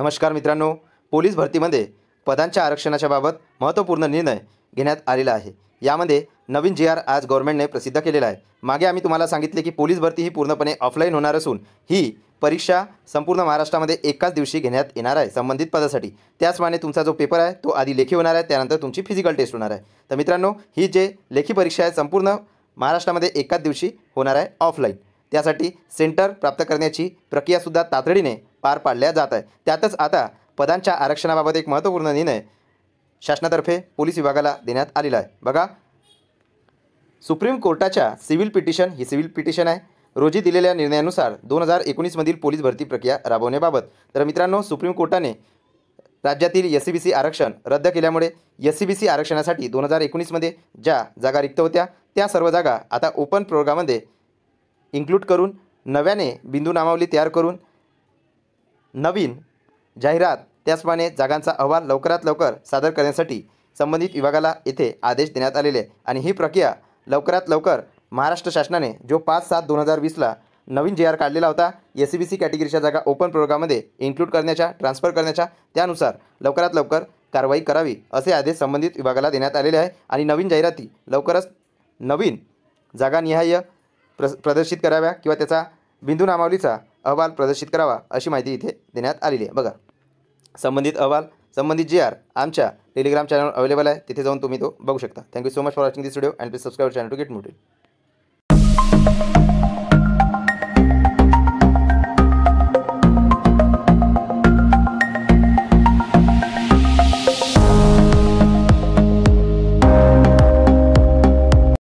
नमस्कार मित्रांनो पोलीस भरतीमध्ये पदांच्या आरक्षणाच्या बाबत महत्त्वपूर्ण निर्णय घेण्यात आलेला आहे यामध्ये नवीन जी आर आज गव्हर्नमेंटने प्रसिद्ध केलेला आहे मागे आम्ही तुम्हाला सांगितले की पोलीस भरती ही पूर्णपणे ऑफलाईन होणार असून ही परीक्षा संपूर्ण महाराष्ट्रामध्ये एकाच दिवशी घेण्यात येणार आहे संबंधित पदासाठी त्याचप्रमाणे तुमचा जो पेपर आहे तो आधी लेखी होणार आहे त्यानंतर तुमची फिजिकल टेस्ट होणार आहे तर मित्रांनो ही जे लेखी परीक्षा आहे संपूर्ण महाराष्ट्रामध्ये एकाच दिवशी होणार आहे ऑफलाईन त्यासाठी सेंटर प्राप्त करण्याची प्रक्रियासुद्धा तातडीने पार पाडल्या जात आहे त्यातच आता पदांच्या आरक्षणाबाबत एक महत्त्वपूर्ण निर्णय शासनातर्फे पोलीस विभागाला देण्यात आलेला आहे बघा सुप्रीम कोर्टाच्या सिव्हिल पिटिशन ही सिव्हिल पिटिशन आहे रोजी दिलेल्या निर्णयानुसार दोन हजार एकोणीसमधील पोलीस भरती प्रक्रिया राबवण्याबाबत तर मित्रांनो सुप्रीम कोर्टाने राज्यातील एस सी बी सी आरक्षण रद्द केल्यामुळे एस सी बी सी आरक्षणासाठी दोन हजार एकोणीसमध्ये ज्या जागा रिक्त होत्या त्या सर्व जागा आता ओपन प्रोग्रामध्ये इन्क्लूड करून नव्याने बिंदू नामावली तयार करून नवीन जाहिरात त्याचप्रमाणे जागांचा अहवाल लवकरात लवकर सादर करण्यासाठी संबंधित विभागाला येथे आदेश देण्यात आलेले आणि ही प्रक्रिया लवकरात लवकर महाराष्ट्र शासनाने जो पाच सात दोन हजार वीसला नवीन जे आर काढलेला होता एस सी बी सी कॅटेगरीच्या जागा ओपन प्रोग्राममध्ये इन्क्लूड करण्याच्या ट्रान्सफर करण्याच्या त्यानुसार लवकरात लवकर कारवाई करावी असे आदेश संबंधित विभागाला देण्यात आलेले आहे आणि नवीन जाहिराती लवकरच नवीन जागानिहाय प्र प्रदर्शित कराव्या किंवा त्याचा बिंदू नामावलीचा अहवाल प्रदर्शित करावा अशी माहिती इथे देण्यात आलेली आहे बघा संबंधित अहवाल संबंधित जी आर आमच्या टेलिग्राम चॅनल अवेलेबल आहे तिथे जाऊन तुम्ही तो बघू शकता thank you so much for watching this video and please subscribe channel to get motive